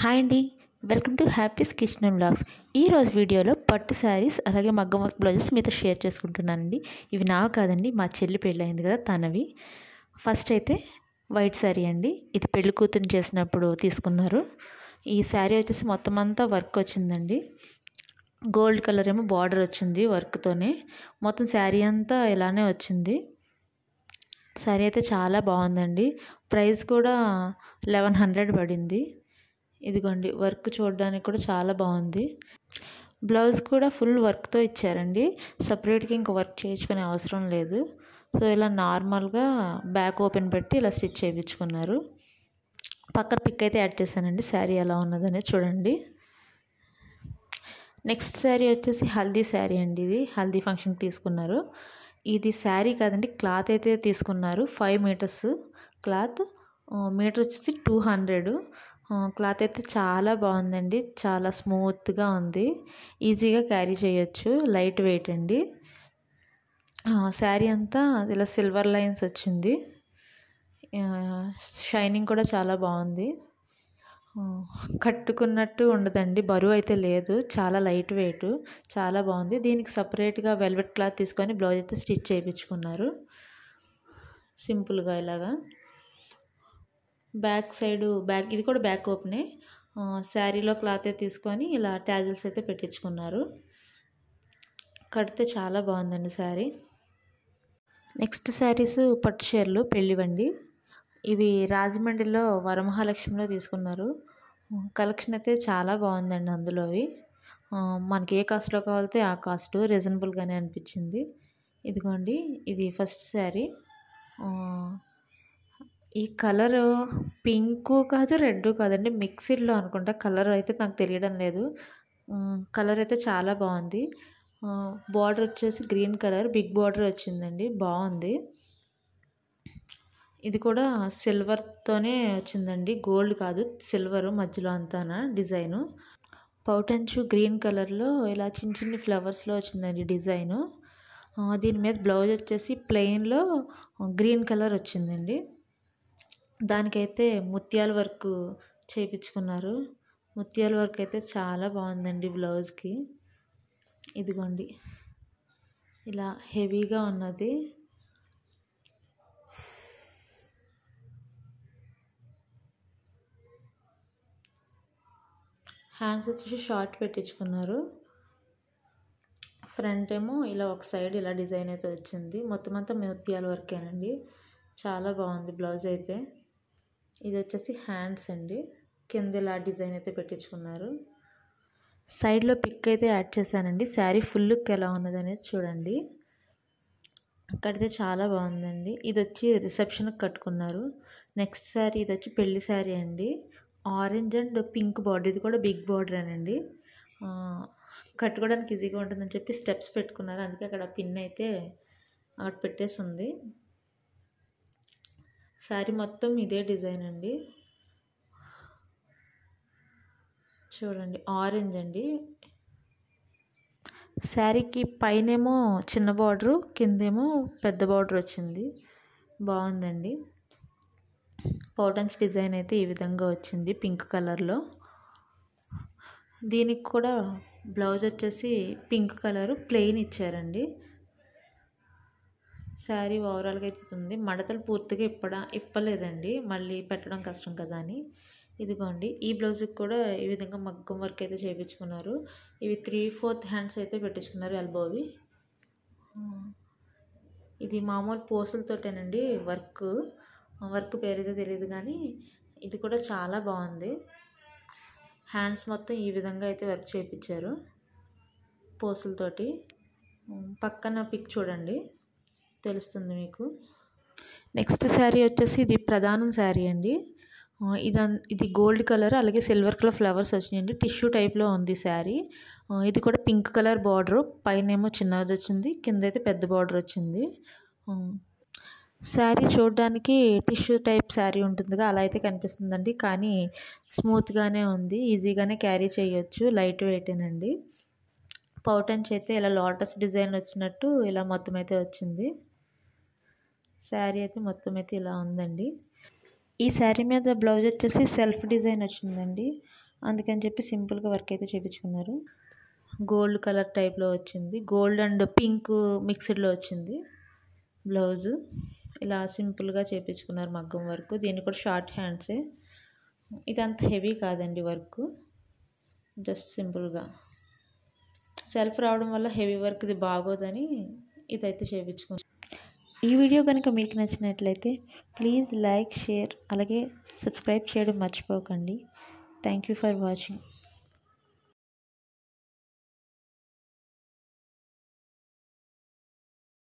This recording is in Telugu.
హాయ్ అండి welcome to happy's kitchen and blogs ఈరోజు వీడియోలో పట్టు శారీస్ అలాగే మగ్గం వర్క్ బ్లౌజెస్ మీతో షేర్ చేసుకుంటున్నానండి ఇవి నావు కాదండి మా చెల్లి పెళ్ళయింది కదా తనవి ఫస్ట్ అయితే వైట్ శారీ అండి ఇది పెళ్లి కూతురు చేసినప్పుడు తీసుకున్నారు ఈ శారీ వచ్చేసి మొత్తం అంతా వర్క్ వచ్చిందండి గోల్డ్ కలర్ ఏమో బార్డర్ వచ్చింది వర్క్తోనే మొత్తం శారీ అంతా ఇలానే వచ్చింది శారీ అయితే చాలా బాగుందండి ప్రైస్ కూడా లెవెన్ హండ్రెడ్ పడింది ఇదిగోండి వర్క్ చూడడానికి కూడా చాలా బాగుంది బ్లౌజ్ కూడా ఫుల్ వర్క్తో ఇచ్చారండి సపరేట్గా ఇంకా వర్క్ చేయించుకునే అవసరం లేదు సో ఇలా నార్మల్గా బ్యాక్ ఓపెన్ పెట్టి ఇలా స్టిచ్ చేయించుకున్నారు పక్కన పిక్ అయితే యాడ్ చేశానండి శారీ ఎలా ఉన్నదనే చూడండి నెక్స్ట్ శారీ వచ్చేసి హల్దీ శారీ అండి ఇది హల్దీ ఫంక్షన్ తీసుకున్నారు ఇది శారీ కాదండి క్లాత్ అయితే తీసుకున్నారు ఫైవ్ మీటర్స్ క్లాత్ మీటర్ వచ్చేసి టూ హండ్రెడ్ క్లాత్ అయితే చాలా బాగుందండి చాలా స్మూత్గా ఉంది ఈజీగా క్యారీ చేయొచ్చు లైట్ వెయిట్ అండి శారీ అంతా ఇలా సిల్వర్ లైన్స్ వచ్చింది షైనింగ్ కూడా చాలా బాగుంది కట్టుకున్నట్టు ఉండదండి బరువు అయితే లేదు చాలా లైట్ వెయిట్ చాలా బాగుంది దీనికి సపరేట్గా వెల్వెట్ క్లాత్ తీసుకొని బ్లౌజ్ అయితే స్టిచ్ చేయించుకున్నారు సింపుల్గా ఇలాగా బ్యాక్ సైడ్ బ్యాక్ ఇది కూడా బ్యాక్ ఓపెనే శారీలో క్లాత్ తీసుకొని ఇలా ట్యాజిల్స్ అయితే పెట్టించుకున్నారు కడితే చాలా బాగుందండి శారీ నెక్స్ట్ శారీస్ పట్టు చీరలు పెళ్ళివండి ఇవి రాజమండ్రిలో వరమహాలక్ష్మిలో తీసుకున్నారు కలెక్షన్ అయితే చాలా బాగుందండి అందులోవి మనకి ఏ కాస్ట్లో కావాలితే ఆ కాస్ట్ రీజనబుల్గానే అనిపించింది ఇదిగోండి ఇది ఫస్ట్ శారీ ఈ కలరు పింక్ కాదు రెడ్ కాదండి మిక్సీలో అనుకుంటా కలర్ అయితే నాకు తెలియడం లేదు కలర్ అయితే చాలా బాగుంది బార్డర్ వచ్చేసి గ్రీన్ కలర్ బిగ్ బార్డర్ వచ్చిందండి బాగుంది ఇది కూడా సిల్వర్తోనే వచ్చిందండి గోల్డ్ కాదు సిల్వర్ మధ్యలో అంతాన డిజైను పౌటంచు గ్రీన్ కలర్లో ఇలా చిన్న చిన్న ఫ్లవర్స్లో వచ్చిందండి డిజైను దీని మీద బ్లౌజ్ వచ్చేసి ప్లెయిన్లో గ్రీన్ కలర్ వచ్చిందండి దానికైతే ముత్యాల వర్క్ చేయించుకున్నారు ముత్యాల వర్క్ అయితే చాలా బాగుందండి బ్లౌజ్కి ఇదిగోండి ఇలా హెవీగా ఉన్నది హ్యాండ్స్ వచ్చేసి షార్ట్ పెట్టించుకున్నారు ఫ్రంట్ ఏమో ఇలా ఒక సైడ్ ఇలా డిజైన్ అయితే వచ్చింది మొత్తం అంతా ముత్యాల వర్కేనండి చాలా బాగుంది బ్లౌజ్ అయితే ఇది వచ్చేసి హ్యాండ్స్ అండి కింద ఇలా డిజైన్ అయితే పెట్టించుకున్నారు సైడ్లో పిక్ అయితే యాడ్ చేశానండి శారీ ఫుల్ లుక్ ఎలా ఉన్నదనేది చూడండి కడితే చాలా బాగుందండి ఇది వచ్చి రిసెప్షన్కి కట్టుకున్నారు నెక్స్ట్ శారీ ఇది వచ్చి పెళ్లి శారీ అండి ఆరెంజ్ అండ్ పింక్ బార్డర్ ఇది కూడా బిగ్ అండి కట్టుకోవడానికి ఈజీగా ఉంటుందని చెప్పి స్టెప్స్ పెట్టుకున్నారు అందుకే అక్కడ పిన్ అయితే అక్కడ పెట్టేసి ఉంది శారీ మొత్తం ఇదే డిజైన్ అండి చూడండి ఆరెంజ్ అండి శారీకి పైనేమో చిన్న బార్డరు కిందేమో పెద్ద బార్డర్ వచ్చింది బాగుందండి పౌటన్స్ డిజైన్ అయితే ఈ విధంగా వచ్చింది పింక్ కలర్లో దీనికి కూడా బ్లౌజ్ వచ్చేసి పింక్ కలరు ప్లెయిన్ ఇచ్చారండి శారీ ఓవరాల్గా ఎత్తుతుంది మడతలు పూర్తిగా ఇప్పడ ఇప్పలేదండి మళ్ళీ పెట్టడం కష్టం కదా అని ఇదిగోండి ఈ బ్లౌజ్కి కూడా ఈ విధంగా మగ్గం వర్క్ అయితే చేయించుకున్నారు ఇవి త్రీ ఫోర్త్ హ్యాండ్స్ అయితే పెట్టించుకున్నారు ఎల్బోవి ఇది మామూలు పూసలతోటేనండి వర్క్ వర్క్ పేరైతే తెలియదు కానీ ఇది కూడా చాలా బాగుంది హ్యాండ్స్ మొత్తం ఈ విధంగా అయితే వర్క్ చేయించారు పూసలతోటి పక్కన పిక్ చూడండి తెలుస్తుంది మీకు నెక్స్ట్ శారీ వచ్చేసి ఇది ప్రధానం శారీ అండి ఇదన్ ఇది గోల్డ్ కలర్ అలాగే సిల్వర్ కలర్ ఫ్లవర్స్ వచ్చినాయండి టిష్యూ టైప్లో ఉంది శారీ ఇది కూడా పింక్ కలర్ బార్డర్ పైన ఏమో చిన్నది వచ్చింది కింద అయితే పెద్ద బార్డర్ వచ్చింది శారీ చూడడానికి టిష్యూ టైప్ శారీ ఉంటుందిగా అలా అయితే కనిపిస్తుందండి కానీ స్మూత్గానే ఉంది ఈజీగానే క్యారీ చేయొచ్చు లైట్ వెయిటేనండి పౌటన్స్ అయితే ఇలా లోటస్ డిజైన్ వచ్చినట్టు ఇలా మొత్తం అయితే వచ్చింది శారీ అయితే మొత్తం అయితే ఇలా ఉందండి ఈ శారీ మీద బ్లౌజ్ వచ్చేసి సెల్ఫ్ డిజైన్ వచ్చిందండి అందుకని చెప్పి సింపుల్గా వర్క్ అయితే చేయించుకున్నారు గోల్డ్ కలర్ టైప్లో వచ్చింది గోల్డ్ అండ్ పింక్ మిక్స్డ్లో వచ్చింది బ్లౌజు ఇలా సింపుల్గా చేయించుకున్నారు మగ్గం వర్క్ దీన్ని కూడా షార్ట్ హ్యాండ్సే ఇదంత హెవీ కాదండి వర్క్ జస్ట్ సింపుల్గా సెల్ఫ్ రావడం వల్ల హెవీ వర్క్ ఇది బాగోదని ఇదైతే చేయించుకుంటుంది ఈ వీడియో కనుక మీకు నచ్చినట్లయితే ప్లీజ్ లైక్ షేర్ అలాగే సబ్స్క్రైబ్ చేయడం మర్చిపోకండి థ్యాంక్ యూ ఫర్ వాచింగ్